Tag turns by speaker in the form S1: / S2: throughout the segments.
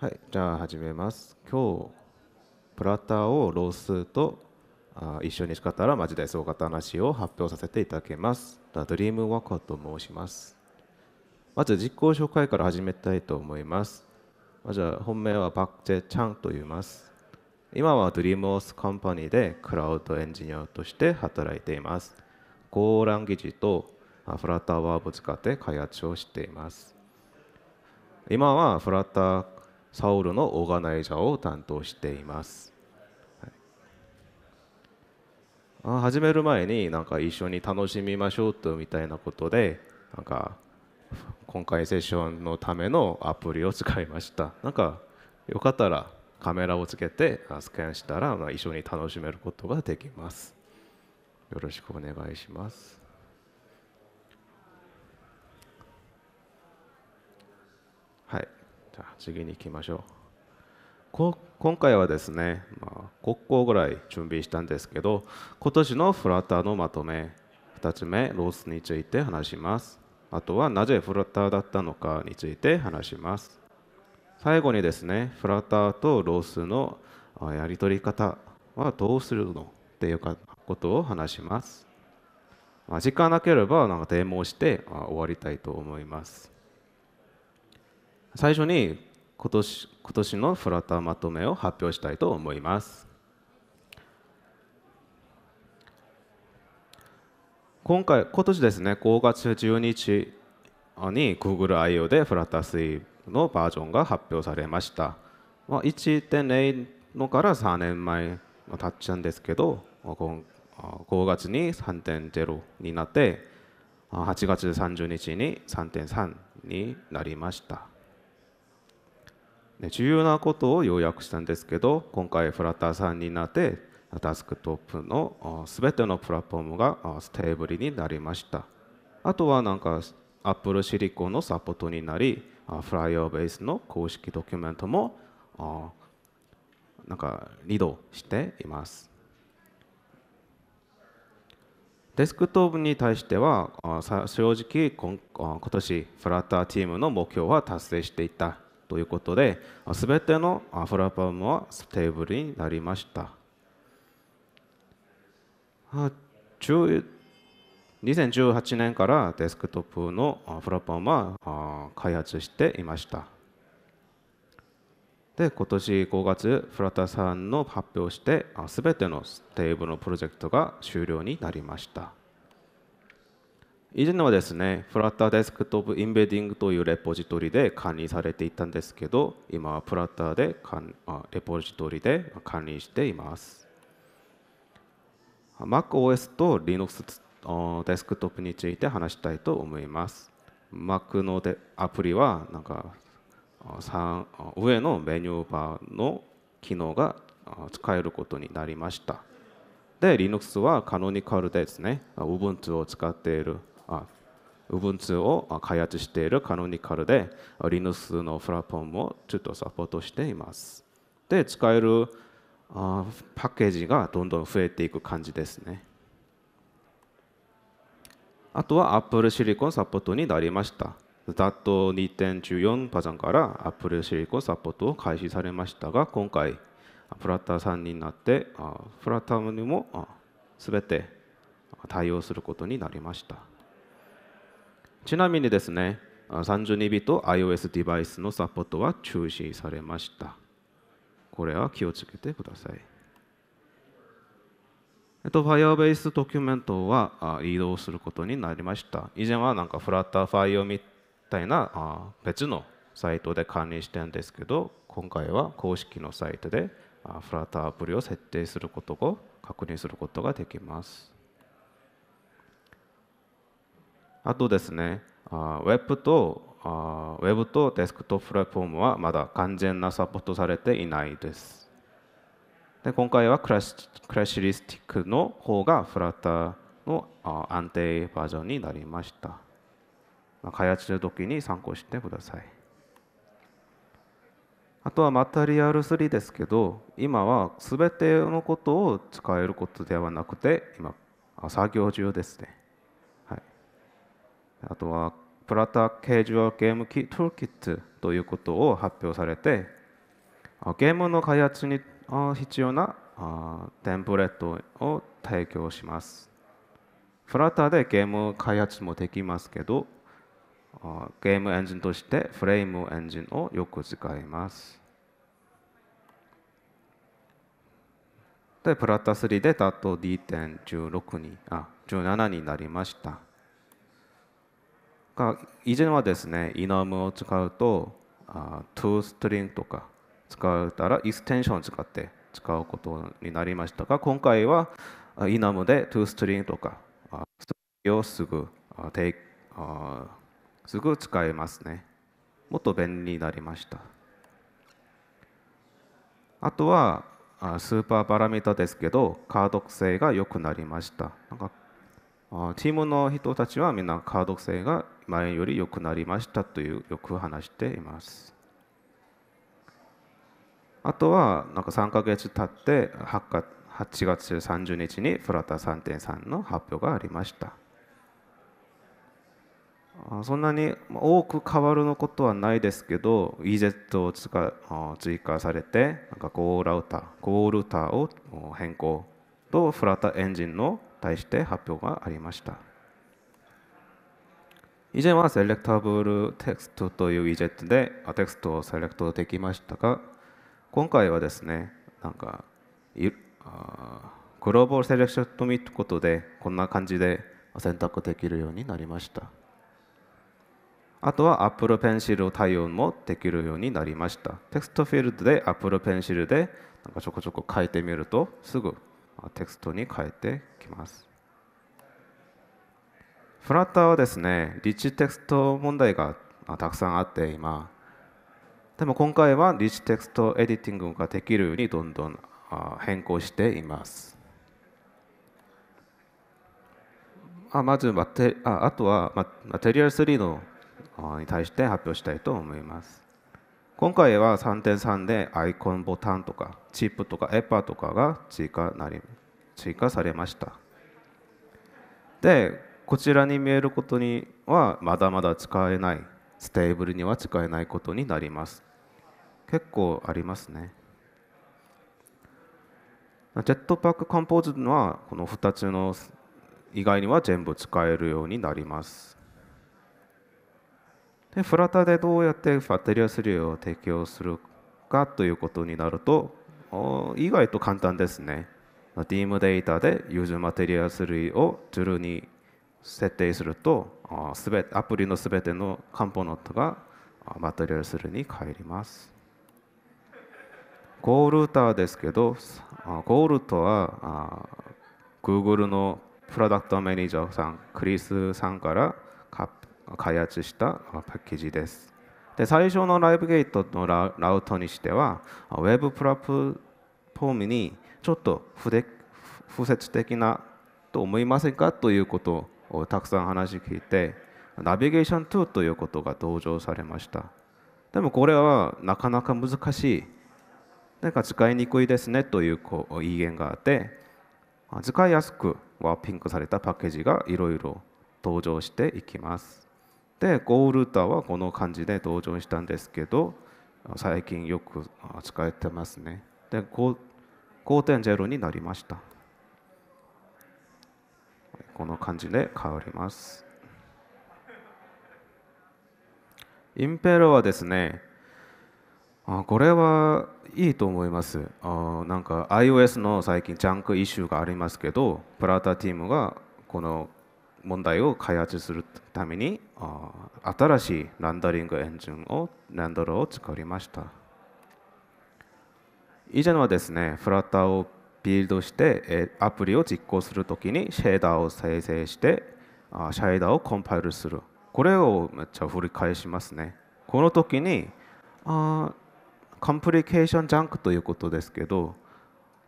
S1: はいじゃあ始めます今日プラターをロースとあ一緒に仕方らマジですうかった話を発表させていただきますドリームワカと申しますまず実行紹介から始めたいと思いますまず本名はパクチェ・チャンと言います今はドリームオースカンパニーでクラウドエンジニアとして働いていますゴーランゲージとフラッターワーブを使って開発をしています今はフラッターサウルのオーガナイザーを担当しています、はい、始める前になんか一緒に楽しみましょうとみたいなことでなんか今回セッションのためのアプリを使いましたなんかよかったらカメラをつけてスキャンしたら一緒に楽しめることができますよろしくお願いしますあ次に行きましょうこ今回はですね、まあ、6ぐらい準備したんですけど今年のフラッターのまとめ2つ目ロースについて話しますあとはなぜフラッターだったのかについて話します最後にですねフラッターとロースのやり取り方はどうするのっていうことを話します、まあ、時間なければなんかデモをして終わりたいと思います最初に今年今年のフラタまとめを発表したいと思います。今回、今年ですね、5月12日に Google I.O. でフラタスイのバージョンが発表されました。まあ、1.0のから3年前たっちゃうんですけど、5月に3.0になって、8月30日に3.3になりました。ね、重要なことを要約したんですけど今回フラッターさんになってダスクトップのすべてのプラットフォームがステーブルになりましたあとはなんか Apple シリコンのサポートになりフライヤーベースの公式ドキュメントもなんかリードしていますデスクトップに対しては正直今年フラッターチームの目標は達成していたということで、すべてのフラパパンはテーブルになりました。2018年からデスクトップのフラパパンは開発していました。で、今年5月、フラタさんの発表して、すべてのテーブルのプロジェクトが終了になりました。以前はですね、フラッターデスクトップインベディングというレポジトリで管理されていたんですけど、今はフラッターでレポジトリで管理しています。MacOS と Linux デスクトップについて話したいと思います。Mac のでアプリはなんか上のメニューバーの機能が使えることになりました。で、Linux はカノニカルですね。Ubuntu を使っている Ubuntu を開発しているカノニカルで Linux のフラットフォームをちょっとサポートしています。で、使えるパッケージがどんどん増えていく感じですね。あとは Apple シリコンサポートになりました。d a t 2.14パャンから Apple シリコンサポートを開始されましたが、今回、プラッターさんになって、プラッターにもすべて対応することになりました。ちなみにですね、32ビット iOS デバイスのサポートは中止されました。これは気をつけてください。えっと、Firebase ドキュメントは移動することになりました。以前はなんか Flutter Fire みたいな別のサイトで管理してるんですけど、今回は公式のサイトで Flutter アプリを設定することを確認することができます。あとですね、あウェブとあウェブとデスクトッププラットフォームはまだ完全なサポートされていないです。で今回はクラシクラシリスティックの方がフラッターの安定バージョンになりました。開発すと時に参考してください。あとはマタリアル3ですけど、今は全てのことを使えることではなくて、今、作業中ですね。とはプラタケージュアゲームキトゥーキットということを発表されてゲームの開発に必要なテンプレートを提供しますフラターでゲーム開発もできますけどゲームエンジンとしてフレームエンジンをよく使いますでプラター3でだと2.16にあ17になりましたが以前はですねイナムを使うとあーストリングとか使うたらエステンションを使って使うことになりましたが今回はイナムでトゥーストリングとかストリングをすぐあすぐ使えますねもっと便利になりましたあとはスーパーパラメータですけど可読性が良くなりましたなんかチームの人たちはみんなカード性が前より良くなりましたというよく話しています。あとはなんか3か月経って8月30日にフラタ3.3の発表がありました。そんなに多く変わるのことはないですけど EZ を追加されてなんかゴーラウターゴールターを変更とフラタエンジンの対して発表がありました。以前はセレクタブルテクストというウィジェットでテクストをセレクトできましたが、今回はですね、なんか、グローバルセレクションと見てことで、こんな感じで選択できるようになりました。あとは Apple Pencil 対応もできるようになりました。テクストフィールドで Apple Pencil でなんかちょこちょこ書いてみるとすぐテクストに変えてきます。フラッターはですね、リッチテクスト問題がたくさんあって今、でも今回はリッチテクストエディティングができるようにどんどん変更しています。あまずあ、あとはマテリアル3のに対して発表したいと思います。今回は3.3でアイコンボタンとかチップとかエパーとかが追加なり追加されました。で、こちらに見えることにはまだまだ使えない、ステーブルには使えないことになります。結構ありますね。ジェットパックコンポーズはこの2つの以外には全部使えるようになります。でフラタでどうやってバッテリアスリーを提供するかということになると意外と簡単ですね。ディームデータでユーズマテリアス類をジュルに設定するとすべアプリのすべてのカンポネントがマテリアスリーに帰ります。ゴールーターですけどゴールとは Google のプロダクトマネージャーさんクリスさんから開発したパッケージです。で最初のライブゲートのラウトにしては、ウェブプラットフォームにちょっと不で不説的なと思いませんかということをたくさん話聞いて、ナビゲーション2ということが登場されました。でもこれはなかなか難しい。なんか使いにくいですねというう意見があって、使いやすくワーピングされたパッケージがいろいろ登場していきます。でゴールーターはこの感じで登場したんですけど最近よく使えてますねで5.0になりましたこの感じで変わりますインペロはですねあこれはいいと思いますあなんか iOS の最近ジャンクイシューがありますけどプラタチームがこの問題を開発するために新しいランダリングエンジンをランドルを作りました以前はですねフラッターをビルドしてアプリを実行するときにシェーダーを生成してシェーダーをコンパイルするこれをめっちゃ振り返しますねこの時にあコンプリケーションジャンクということですけど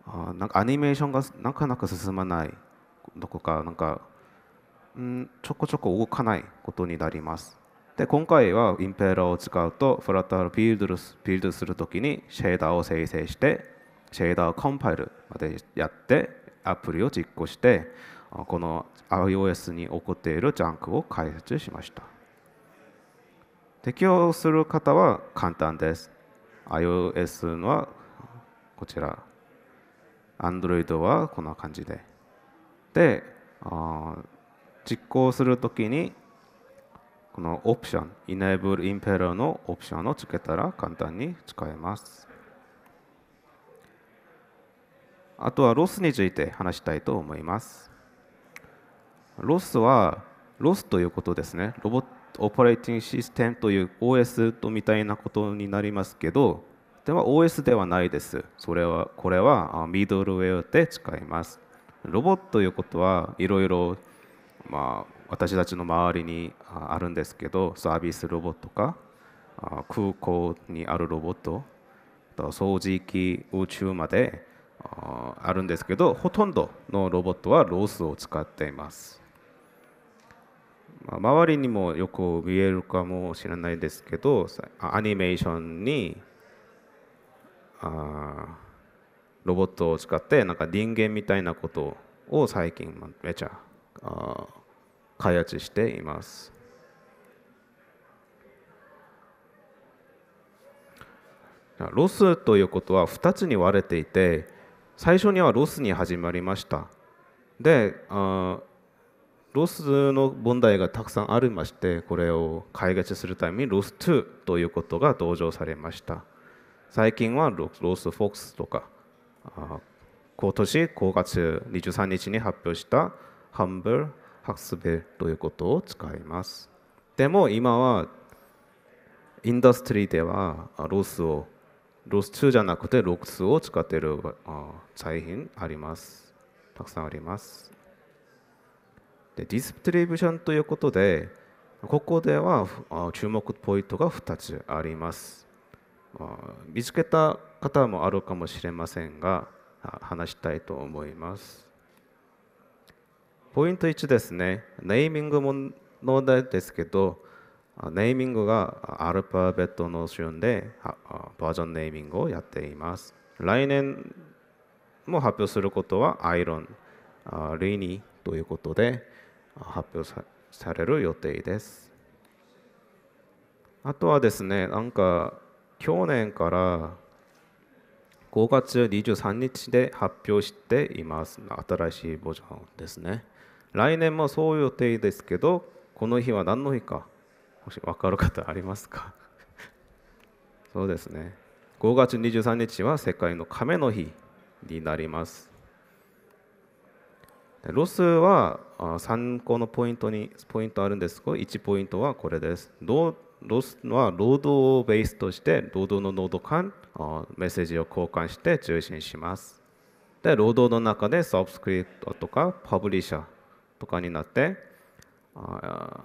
S1: あなんかアニメーションがなかなか進まないどこかなんかうんちょこちょこ動かないことになります。で今回はインペーラーを使うとフラッタルビルドすビルドするときにシェーダーを生成してシェーダーをコンパイルまでやってアプリを実行してこの iOS に起こっているジャンクを開発しました。適用する方は簡単です。iOS はこちら、Android はこんな感じで。で、実行するときにこのオプション Enable Impeller のオプションをつけたら簡単に使えますあとはロスについて話したいと思いますロスはロスということですねロボットオペレーティングシステムという OS とみたいなことになりますけどでは OS ではないですそれはこれはミドルウェアで使いますロボットということはいろいろまあ、私たちの周りにあるんですけどサービスロボットか空港にあるロボット掃除機宇宙まであるんですけどほとんどのロボットはロースを使っています、まあ、周りにもよく見えるかもしれないですけどアニメーションにあロボットを使ってなんか人間みたいなことを最近めちゃ開発しています。ロスということは2つに割れていて最初にはロスに始まりましたであロスの問題がたくさんありましてこれを解決するためにロス2ということが登場されました最近はロスロスフォックスとかあ今年5月23日に発表した humble、 학습에ということを使います。でも今はインダストリーではロスをロス中じゃなくてロスを使っている製品あります。たくさんあります。でディスプリビューションということでここでは注目ポイントが2つあります。見つけた方もあるかもしれませんが話したいと思います。ポイント1ですね、ネーミング問題ですけど、ネーミングがアルファベットの旬でバージョンネーミングをやっています。来年も発表することはアイロン、リニということで発表される予定です。あとはですね、なんか去年から5月23日で発表しています。新しいバージョンですね。来年もそういう予定ですけどこの日は何の日かもし分かる方ありますか そうですね5月23日は世界の亀の日になりますロスは3個のポイントにポイントあるんですが1ポイントはこれですロスは労働をベースとして労働の濃度間メッセージを交換して中心しますで労働の中でサブスクリプトとかパブリッシャーとかになってあ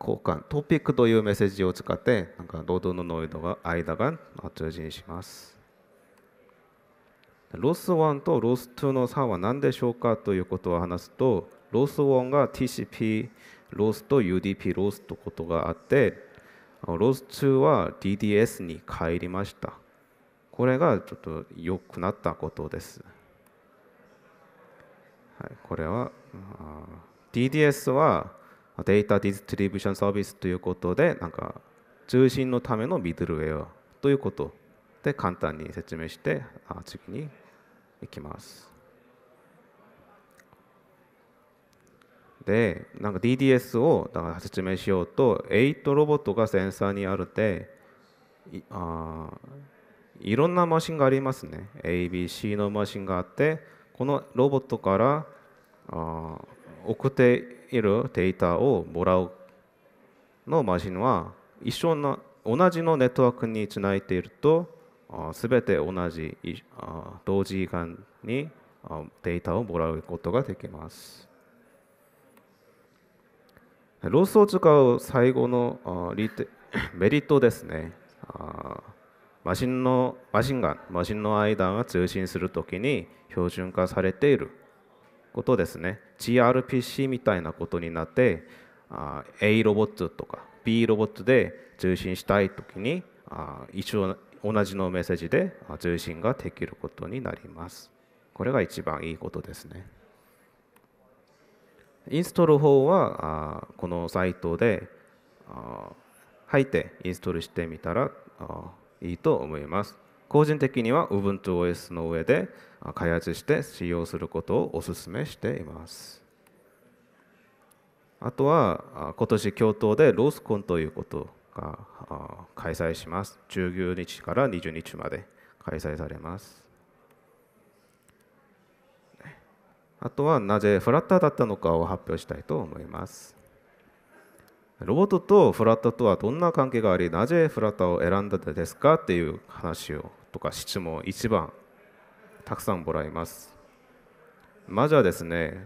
S1: 交換トピックというメッセージを使ってなんか労働のドが間が通じにしますロス1とロス2の差は何でしょうかということを話すとロス1が TCP ロスと UDP ロスとことがあってロス2は DDS に帰りましたこれがちょっと良くなったことです、はい、これは DDS はデータディストリビューションサービスということでなんか中心のためのミドルウェアということで簡単に説明して次に行きます。でなんか DDS をだから説明しようと8ロボットがセンサーにあるでいあいろんなマシンがありますね ABC のマシンがあってこのロボットから送っているデータをもらうのマシンは一緒の同じのネットワークにつないでいると全て同じ同時間にデータをもらうことができます。ロースを使う最後の メリットですね。マシンのマシンガン、マシンの間が通信するときに標準化されている。ことですね GRPC みたいなことになってあ A ロボットとか B ロボットで受信したい時にあ一応同じのメッセージで受信ができることになりますこれが一番いいことですねインストール法はあこのサイトで入ってインストールしてみたらいいと思います個人的には UbuntuOS の上で開発して使用することをお勧めしています。あとは今年京都でロースコンということが開催します。19日から20日まで開催されます。あとはなぜフラッターだったのかを発表したいと思います。ロボットとフラットとはどんな関係がありなぜフラットを選んだですかっていう話をとか質問1番たくさんもらいますまずはですね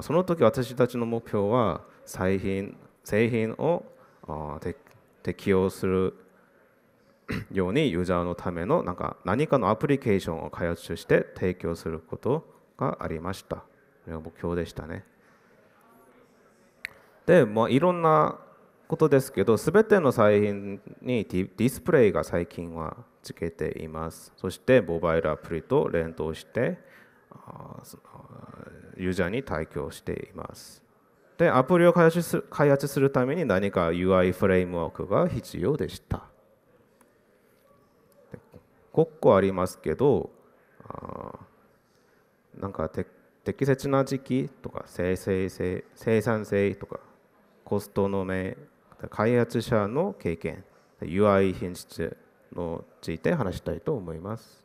S1: その時私たちの目標は製品製品を適用する ようにユーザーのためのなんか何かのアプリケーションを開発して提供することがありました。これ目標でしたね。で、まあ、いろんなことですけど全ての製品にディスプレイが最近はつけていますそしてモバイルアプリと連動してユーザーに提供していますでアプリを開発する開発するために何か UI フレームワークが必要でした国こありますけどなんか適切な時期とか生産性とかコストの面開発者の経験 UI 品質のついて話したいと思います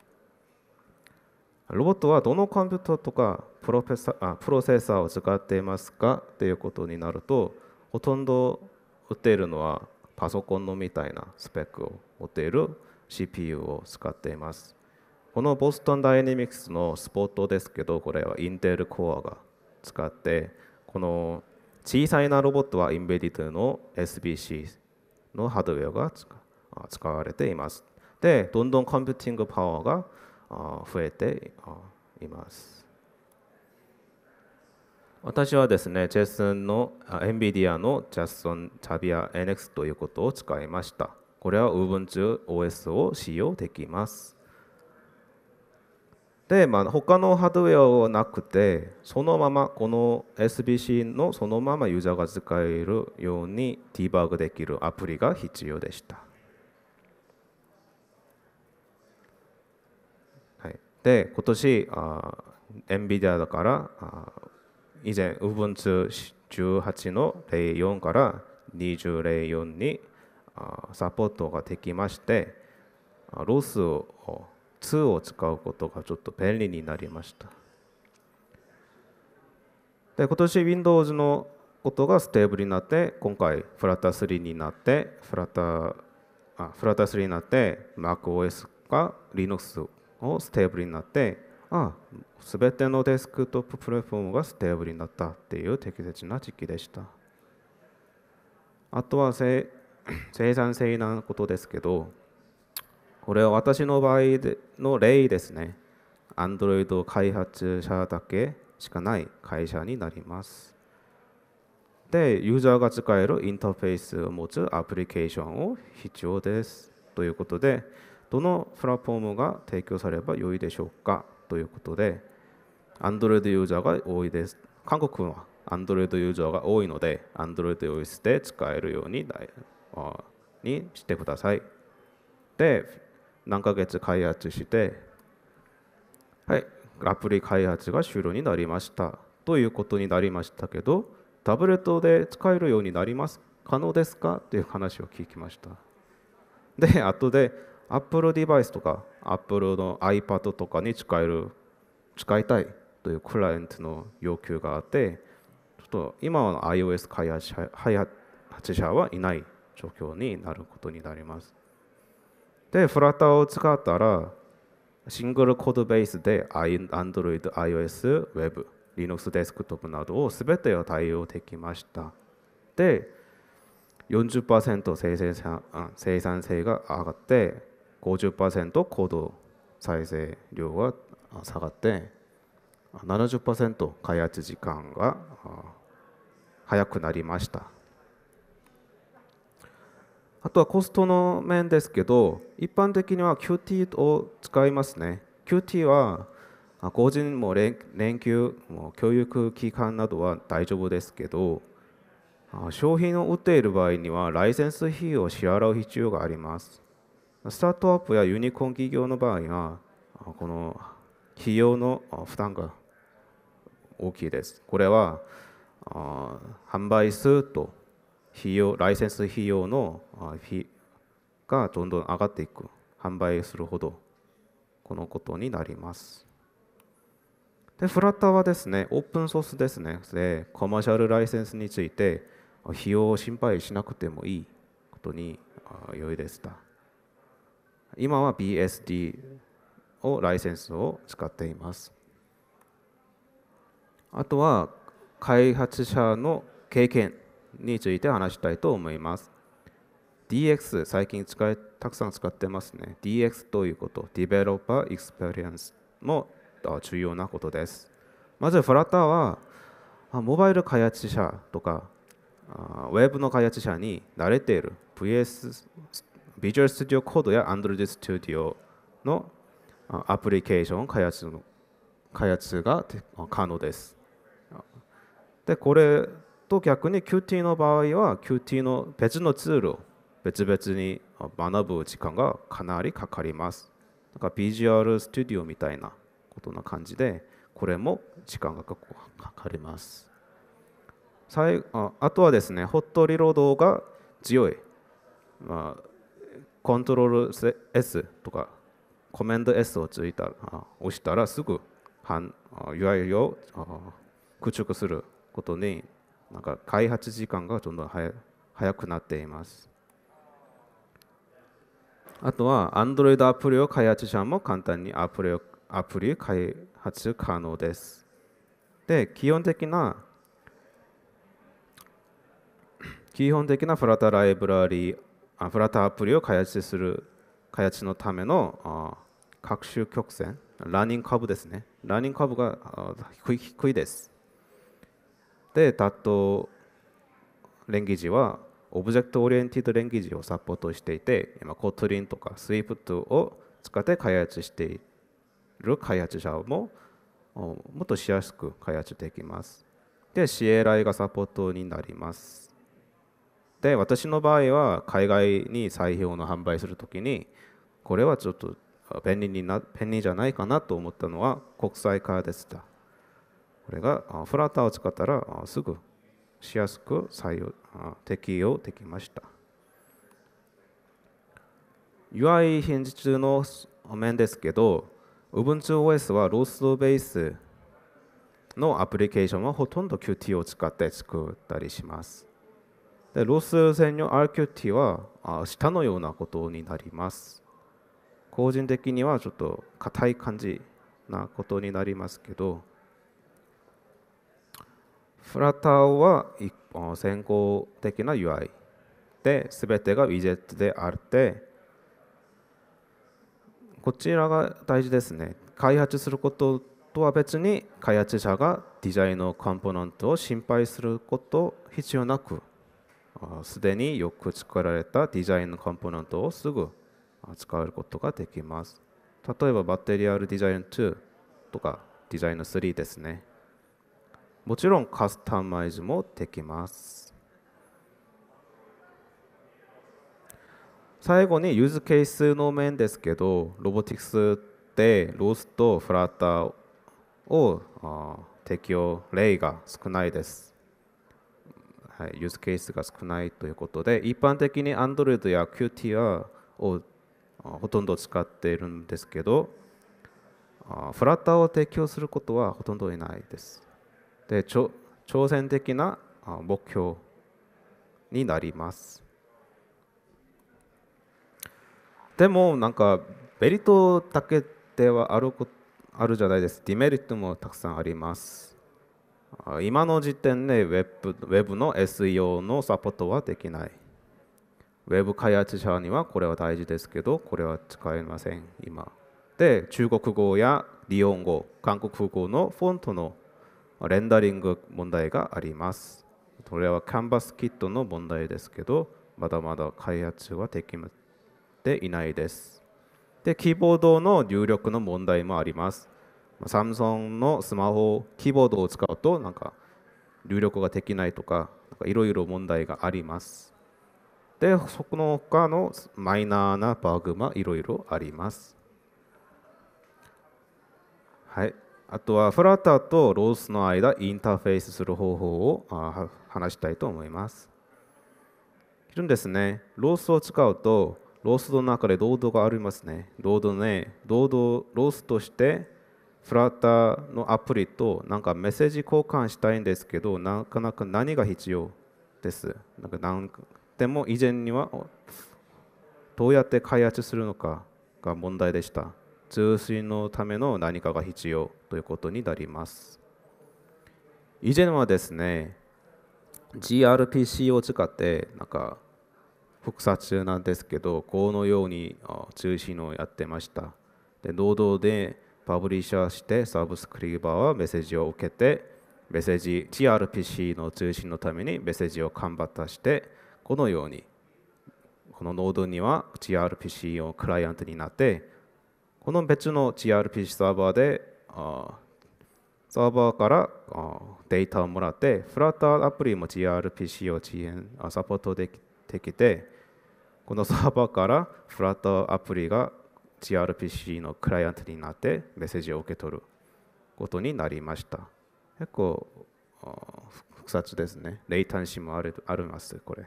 S1: ロボットはどのコンピューターとかプロペサあプロセッサーを使っていますかということになるとほとんど打っているのはパソコンのみたいなスペックを持っている CPU を使っていますこのボストンダイナミクスのスポットですけどこれはインテルコアが使ってこの小さいなロボットはインベディトの SBC のハードウェアが使われています。で、どんどんコンピューティングパワーが増えています。私はですね、JSON の NVIDIA の JSON、Javia NX ということを使いました。これは Ubuntu OS を使用できます。で、まあ、他のハードウェアはなくてそのままこの SBC のそのままユーザーが使えるようにディバッグできるアプリが必要でした、はい、で今年あ NVIDIA だからあ以前 Ubuntu18 の04から2004にあサポートができましてロスを2を使うことがちょっと便利になりました。で今年 Windows のことがステーブルになって今回フラスリー3になってフラターあフラター3になって MacOS が Linux をステーブルになってあ全てのデスクトッププラットフォームがステーブルになったっていう適切な時期でしたあとは 生産性なことですけどこれは私の場合の例ですね。Android 開発者だけしかない会社になります。で、ユーザーが使えるインターフェースを持つアプリケーションを必要です。ということで、どのプラットフォームが提供さればよいでしょうかということで、Android ユーザーが多いです。韓国は Android ユーザーが多いので、Android OS で使えるようににしてください。で、何ヶ月開発して、はい、アプリ開発が終了になりましたということになりましたけどタブレットで使えるようになります可能ですかという話を聞きましたで後で Apple デバイスとか Apple の iPad とかに使える使いたいというクライアントの要求があってちょっと今の iOS 開発者はいない状況になることになりますで、フラッターを使ったら、シングルコードベースで Android、iOS、Web、Linux デスクトップなどを全てを対応できました。で、40%生産生産性が上がって、50%コード再生量が下がって、70%開発時間が早くなりました。あとはコストの面ですけど、一般的には QT を使いますね。QT は個人も連連休、も教育機関などは大丈夫ですけど、商品を売っている場合にはライセンス費用を支払う必要があります。スタートアップやユニコーン企業の場合は、この費用の負担が大きいです。これは販売数と費用ライセンス費用の費がどんどん上がっていく販売するほどこのことになりますでフラッターはですねオープンソースですねでコマーシャルライセンスについて費用を心配しなくてもいいことに良いでした今は BSD をライセンスを使っていますあとは開発者の経験について話したいと思います。DX、最近使いたくさん使ってますね。DX ということ、Developer Experience も重要なことです。まず、フラッターはモバイル開発者とかウェブの開発者に慣れている VS Visual Studio Code や Android Studio のアプリケーション開発の開発が可能です。で、これと逆に QT の場合は QT の別のツールを別々に学ぶ時間がかなりかかります。んか BGR ス t u d i o みたいなことな感じでこれも時間がかかります。ああとはですね、ホットリロードが強い。まあ、コントロール S とかコメンド S をついたら押したらすぐ UI を駆逐することになんか開発時間がどんどん早くなっています。あとは Android アプリを開発者も簡単にアプリをアプリ開発可能です。で、基本的な基本的なフラタライブラリー、フラタアプリを開発する開発のための各種曲線、ラーニング株ですね。ラーニング株が低いです。で、タット連議時は、オブジェクトオリエンティード連議ジをサポートしていて、今、コトリンとかスイープトを使って開発している開発者ももっとしやすく開発できます。で、CLI がサポートになります。で、私の場合は海外に採用の販売するときに、これはちょっと便利にな便利じゃないかなと思ったのは国際化でした。これがフラッターを使ったらすぐしやすく採用適用できました UI 返事中の面ですけど UbuntuOS はローストベースのアプリケーションはほとんど Qt を使って作ったりしますでロース専用 RQT は下のようなことになります個人的にはちょっと硬い感じなことになりますけどフラターは先行的な UI で全てがウィジェットであってこちらが大事ですね開発することとは別に開発者がデザインのコンポーネントを心配すること必要なくすでによく作られたデザインのコンポーネントをすぐ使うことができます例えばバッテリアルデザイン2とかデザインの3ですねもちろんカスタマイズもできます最後にユーズケースの面ですけどロボティクスでロースとフラッターを適用例が少ないです、はい、ユースケースが少ないということで一般的に Android や q t をほとんど使っているんですけどフラッターを提供することはほとんどいないですで挑戦的な目標になりますでもなんかメリットだけではあるあるじゃないですデメリットもたくさんあります今の時点でウェブウェブの SEO のサポートはできないウェブ開発者にはこれは大事ですけどこれは使えません今で中国語や日本語韓国語のフォントのレンダリング問題があります。これはキャンバスキットの問題ですけど、まだまだ開発はできていないです。で、キーボードの入力の問題もあります。サムソンのスマホ、キーボードを使うと、なんか入力ができないとか、いろいろ問題があります。で、そこの他のマイナーなバグもいろいろあります。はい。あとはフラターとロースの間インターフェースする方法を話したいと思います。いるんですね。ロースを使うとロースの中でロードがありますね。ロードね、ロードロースとしてフラッターのアプリとなんかメッセージ交換したいんですけど、なかなか何が必要です。なんか何でも以前にはどうやって開発するのかが問題でした。通信のための何かが必要ということになります。以前はですね、GRPC を使って、なんか、複雑なんですけど、このように通信をやってました。で、ノードでパブリッシャーして、サブスクリーバーはメッセージを受けて、メッセージ、GRPC の通信のためにメッセージをカンバッタして、このように、このノードには GRPC をクライアントになって、この別の gRPC サーバーでサーバーからデータをもらって、フラッターアプリも gRPC をサポートできて、このサーバーからフラッターアプリが gRPC のクライアントになってメッセージを受け取ることになりました。結構複雑ですね。レイタンシーもあるあります、これ。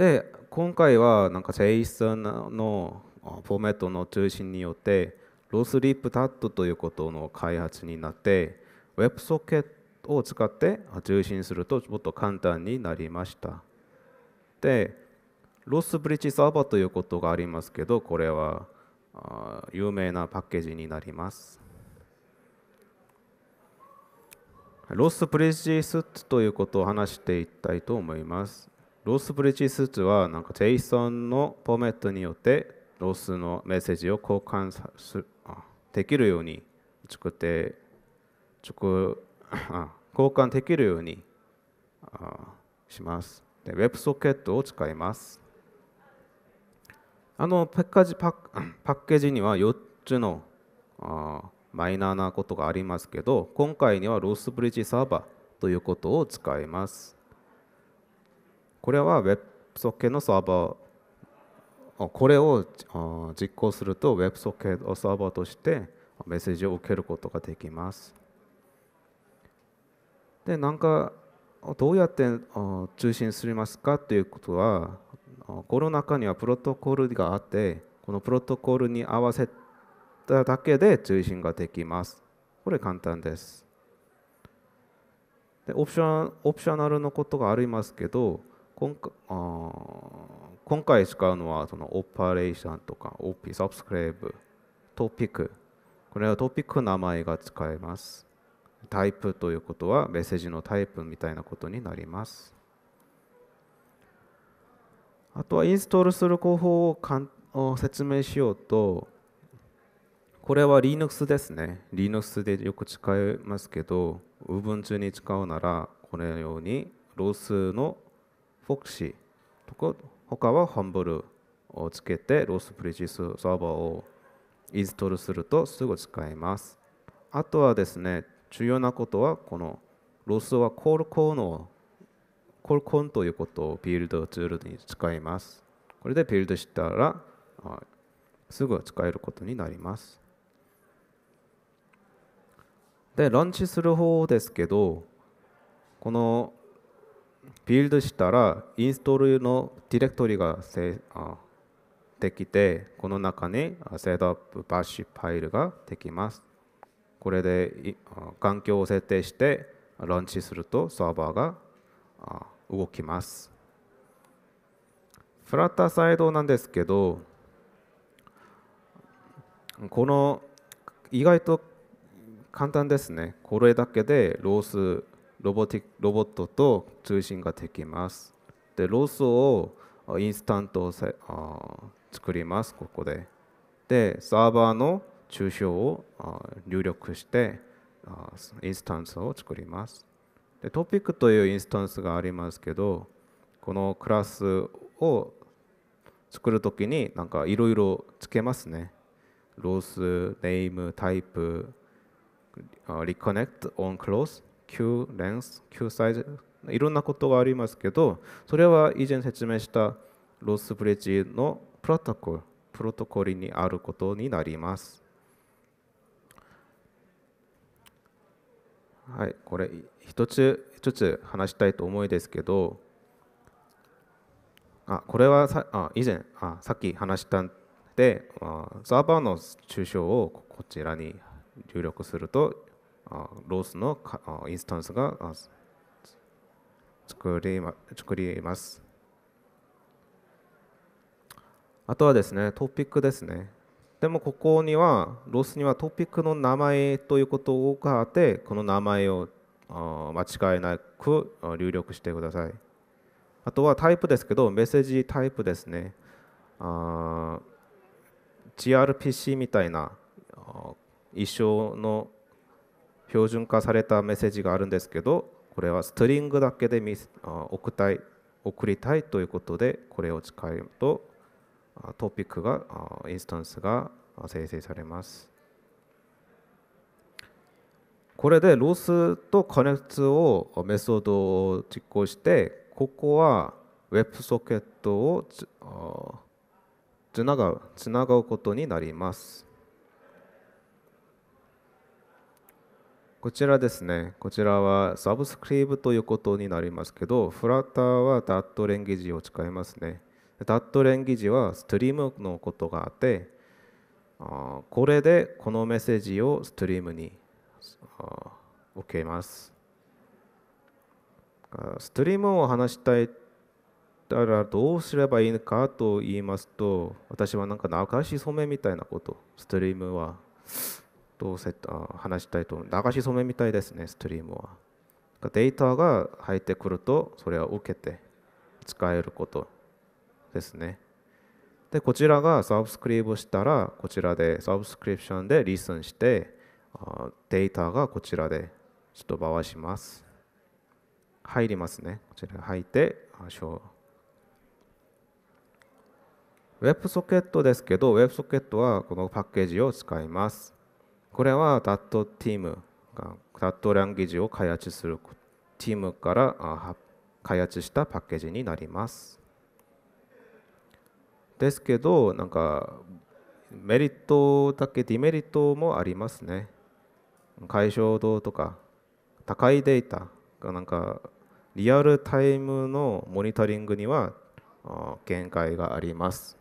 S1: で今回はなんか JSON のフォーメットの中心によってロスリップタットということの開発になって WebSocket を使って中心するともっと簡単になりました。で、ロスブリッジサーバーということがありますけど、これは有名なパッケージになります。ロスブリッジスッということを話していきたいと思います。ロースブリッジスーツはなんか JSON のフォーメットによってロースのメッセージを交換すできるように作って作交換できるようにします。でウェブソケットを使います。あのパッケージパッケージには4つのあマイナーなことがありますけど今回にはロースブリッジサーバーということを使います。これは WebSocket のサーバーこれを実行すると WebSocket をサーバーとしてメッセージを受けることができます。で、なんかどうやって通信しますかということは、この中にはプロトコルがあって、このプロトコルに合わせただけで通信ができます。これ簡単です。でオプションオプショナルのことがありますけど、今回使うのはそのオパレーションとか OP、サブスクレーブ、トピック。これはトピックの名前が使えます。タイプということはメッセージのタイプみたいなことになります。あとはインストールする方法をかん説明しようと、これは Linux ですね。Linux でよく使いますけど、Ubuntu に使うならこのようにロースの f o とか他はハンブルをつけてロースプリジスサーバーをインストールするとすぐ使えます。あとはですね、重要なことはこのロスはコールコーンのコールコンということをビルドツールに使います。これでビルドしたらすぐ使えることになります。で、ランチする方ですけど、このビルドしたらインストールのディレクトリができてこの中にセットアップバッシュファイルができますこれで環境を設定してランチするとサーバーが動きますフラッターサイドなんですけどこの意外と簡単ですねこれだけでロースロボティロボットと通信ができます。で、ロスをインスタントをあ作ります、ここで。で、サーバーの抽象を入力してインスタンスを作ります。で、トピックというインスタンスがありますけど、このクラスを作るときになんかいろいろつけますね。ロース、ネーム、タイプ、リコネクト、オンクロス Q 連ンス、Q サイズ、いろんなことがありますけど、それは以前説明したロスブリッジのプロトコル、プロトコルにあることになります。はい、これ一つ一つ話したいと思いですけど、あこれはさあ以前あさっき話したんでサーバーの抽象をこちらに入力するとロースのインスタンスが作り作ります。あとはですね、トピックですね。でもここには、ロスにはトピックの名前ということがあって、この名前を間違いなく入力してください。あとはタイプですけど、メッセージタイプですね。GRPC みたいな一生の標準化されたメッセージがあるんですけどこれはストリングだけで見送たい送りたいということでこれを使うとトピックがインスタンスが生成されますこれでロスと加熱をメソッドを実行してここは WebSocket をつながつながることになりますこちらですね、こちらはサブスクリーブということになりますけど、フラッターはダットレ連ージを使いますね。ダットレ連ージはストリームのことがあって、あこれでこのメッセージをストリームに受けます。ストリームを話したいたらどうすればいいのかと言いますと、私はなんか流し染めみたいなこと、ストリームは。と話したいと流し染めみたいですねストリームはデータが入ってくるとそれを受けて使えることですねでこちらがサブスクリーブしたらこちらでサブスクリプションでリスンしてデータがこちらでちょっと回します入りますねこちら入ってましょうウェブソケットですけど、ウェブソケットはこのパッケージを使います。これはダットチームダットランゲージを開発するチームから開発したパッケージになります。ですけど、なんかメリットだけデメリットもありますね。解消度とか高いデータがなんかリアルタイムのモニタリングには限界があります。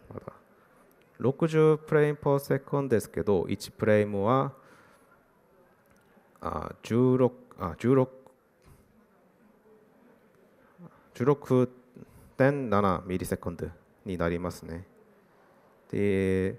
S1: 60プレイムパーセコンですけど、1プレイムはあ16あ16 16.7ミリセコンドになりますね。で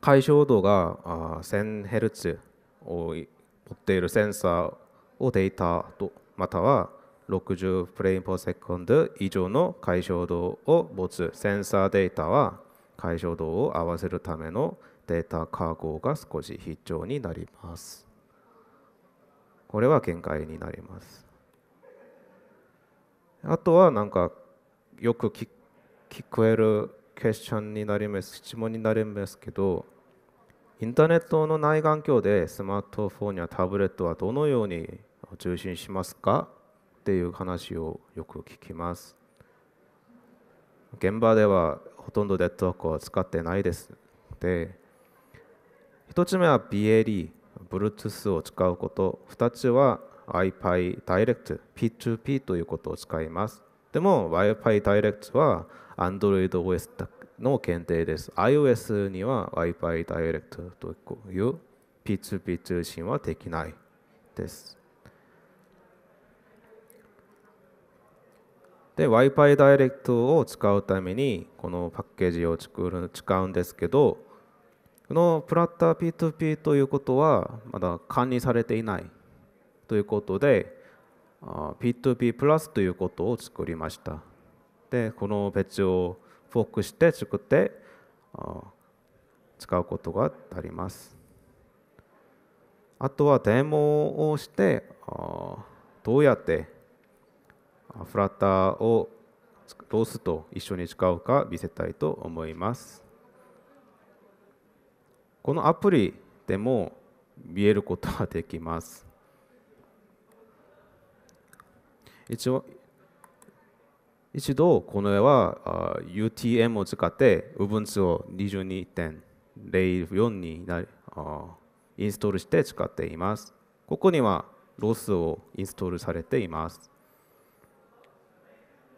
S1: 解消度が 1000Hz を持っているセンサーをデータとまたは60フレームポーセコンド以上の解消度を持つセンサーデータは解消度を合わせるためのデータ加号が少し非常になります。これは見解になります。あとはなんかよく聞こえるクエスチョンになります質問になりますけどインターネットのない環境でスマートフォンやタブレットはどのように中心しますかっていう話をよく聞きます現場ではほとんどネットワークを使ってないですで1つ目は BLE、Bluetooth を使うこと、2つは iPi Direct、P2P ということを使います。でも Wi-Fi Direct は Android OS の限定です。iOS には Wi-Fi Direct という P2P 通信はできないです。で Wi-Fi Direct を使うためにこのパッケージを作る使うんですけどこのプラッター P2P ということはまだ管理されていないということで P2P プラスということを作りましたでこの別をフォークして作って使うことがありますあとはデモをしてどうやってフラッターをロースと一緒に使うか見せたいと思います。このアプリでも見えることができます。一応一度この絵は UTM を使って Ubuntu を22.04にインストールして使っています。ここにはロスをインストールされています。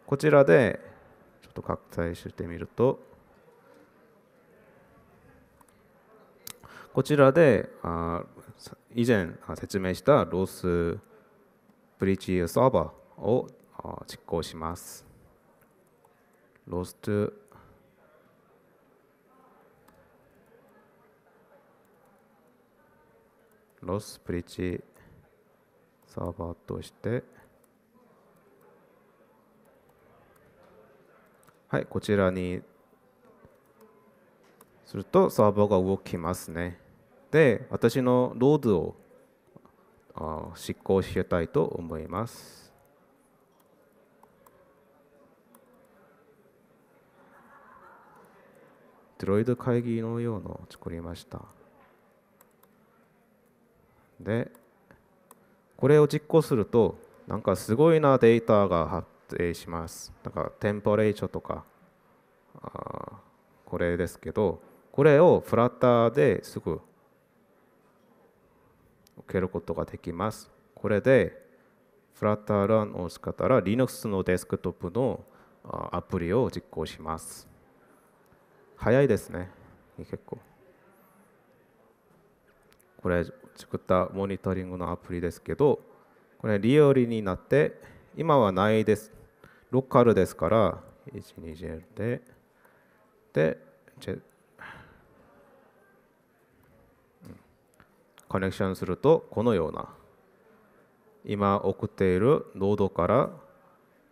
S1: こちらでちょっと拡大してみるとこちらであ以前説明したロースブリッジサーバーを実行します。ローストロスブリッジサーバーとしてはいこちらにするとサーバーが動きますねで私のロードを執行したいと思います。デロイド会議のようなを作りました。で、これを実行すると、なんかすごいなデータが発生します。だからテンポレーションとか、あこれですけど、これをフラッターですぐ受けることができます。これで、フラッターランを使ったら Linux のデスクトップのアプリを実行します。早いですね、結構。これ作ったモニタリングのアプリですけど、これリアルになって、今はないです。ロッカルですから、120で、で、コネクションするとこのような今送っているノードから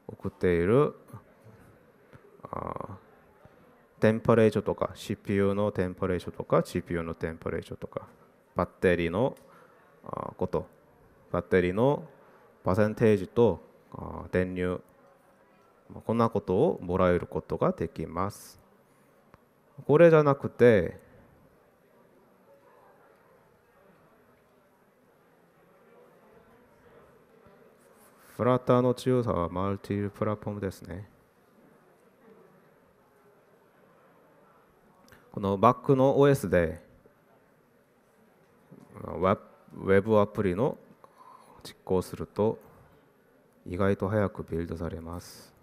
S1: 送っているあテンパレーチョとか CPU のテンパレーチョとか g p u のテンパレーチョとかバッテリーのことバッテリーのパーセンテージと電流こんなことをもらえることができますこれじゃなくてプラッターの強さはマルティプラットフォームですね。このバックの OS でウェブアプリの実行すると意外と早くビルドされます。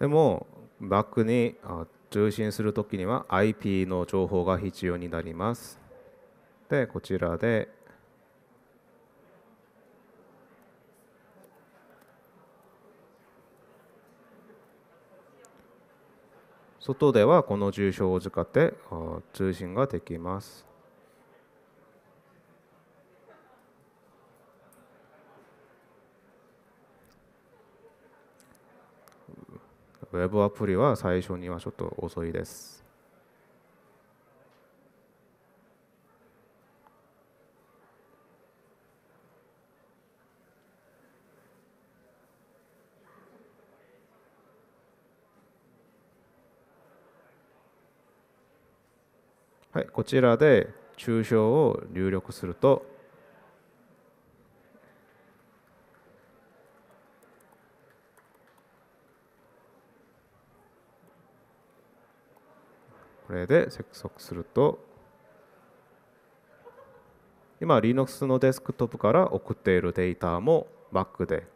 S1: でもバックに中心するときには IP の情報が必要になります。でこちらで外ではこの住所を使って通信ができます。ウェブアプリは最初にはちょっと遅いです。はい、こちらで抽象を入力するとこれで接続すると今 Linux のデスクトップから送っているデータも Mac で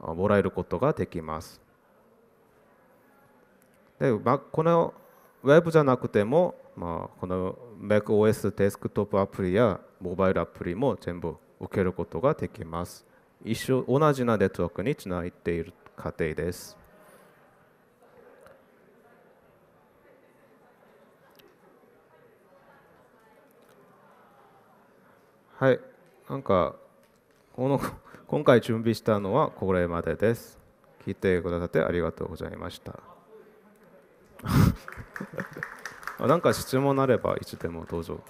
S1: もらえることができますでこのウェブじゃなくても、まあ、この MacOS デスクトップアプリやモバイルアプリも全部受けることができます。一緒同じなネットワークにつないでいる過程です。はい、なんかこの今回準備したのはこれまでです。聞いてくださってありがとうございました。何 か質問あればいつでもどうぞ。